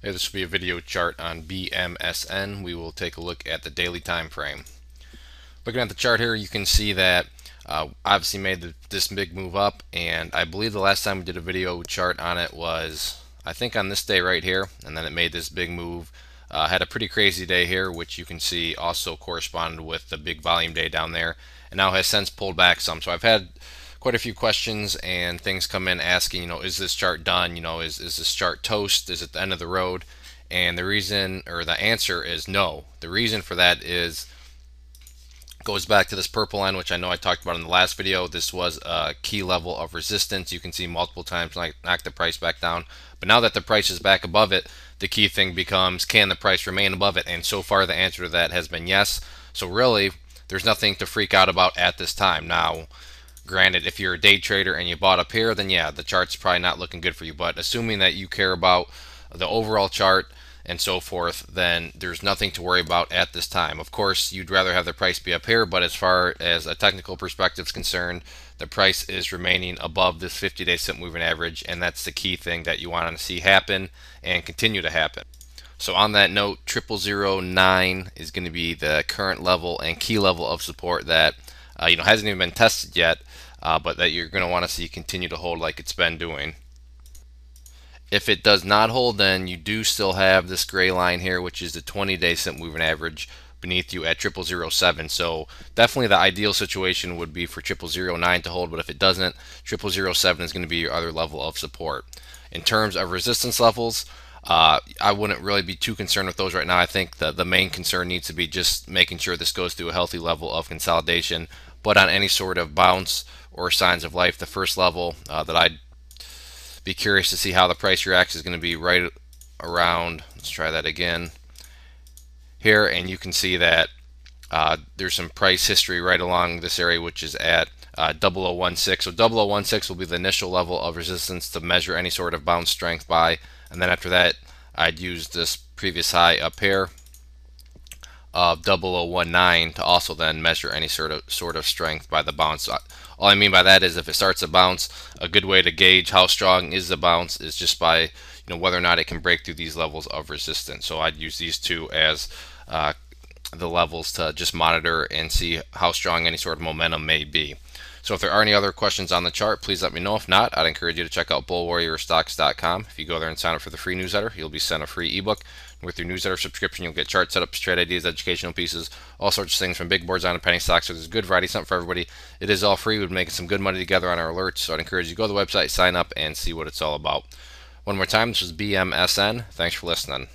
Hey, this will be a video chart on BMSN. We will take a look at the daily time frame. Looking at the chart here, you can see that uh, obviously made the, this big move up, and I believe the last time we did a video chart on it was, I think on this day right here, and then it made this big move. Uh, had a pretty crazy day here, which you can see also corresponded with the big volume day down there, and now has since pulled back some. So I've had quite a few questions and things come in asking, you know, is this chart done? You know, is, is this chart toast? Is it the end of the road? And the reason or the answer is no. The reason for that is goes back to this purple line, which I know I talked about in the last video. This was a key level of resistance. You can see multiple times like knock the price back down. But now that the price is back above it, the key thing becomes can the price remain above it? And so far the answer to that has been yes. So really there's nothing to freak out about at this time. Now Granted, if you're a day trader and you bought up here, then yeah, the chart's probably not looking good for you. But assuming that you care about the overall chart and so forth, then there's nothing to worry about at this time. Of course, you'd rather have the price be up here, but as far as a technical perspective is concerned, the price is remaining above this 50-day simple moving average, and that's the key thing that you want to see happen and continue to happen. So on that note, triple zero nine is going to be the current level and key level of support that uh, you know hasn't even been tested yet, uh, but that you're going to want to see continue to hold like it's been doing. If it does not hold, then you do still have this gray line here, which is the 20-day simple moving average beneath you at 0007. So definitely the ideal situation would be for triple zero nine to hold, but if it doesn't, 0007 is going to be your other level of support. In terms of resistance levels, uh, I wouldn't really be too concerned with those right now. I think the, the main concern needs to be just making sure this goes to a healthy level of consolidation. But on any sort of bounce or signs of life, the first level uh, that I'd be curious to see how the price reacts is going to be right around, let's try that again, here. And you can see that uh, there's some price history right along this area, which is at uh, 0016. So 0016 will be the initial level of resistance to measure any sort of bounce strength by and then after that I'd use this previous high up here of 0019 to also then measure any sort of sort of strength by the bounce. All I mean by that is if it starts to bounce, a good way to gauge how strong is the bounce is just by you know whether or not it can break through these levels of resistance. So I'd use these two as uh, the levels to just monitor and see how strong any sort of momentum may be. So if there are any other questions on the chart, please let me know. If not, I'd encourage you to check out bullwarriorstocks.com. If you go there and sign up for the free newsletter, you'll be sent a free ebook. With your newsletter subscription, you'll get chart setups, trade ideas, educational pieces, all sorts of things from big boards on to penny stocks. So there's a good variety, something for everybody. It is all free. We've been making some good money together on our alerts. So I'd encourage you to go to the website, sign up, and see what it's all about. One more time, this is BMSN. Thanks for listening.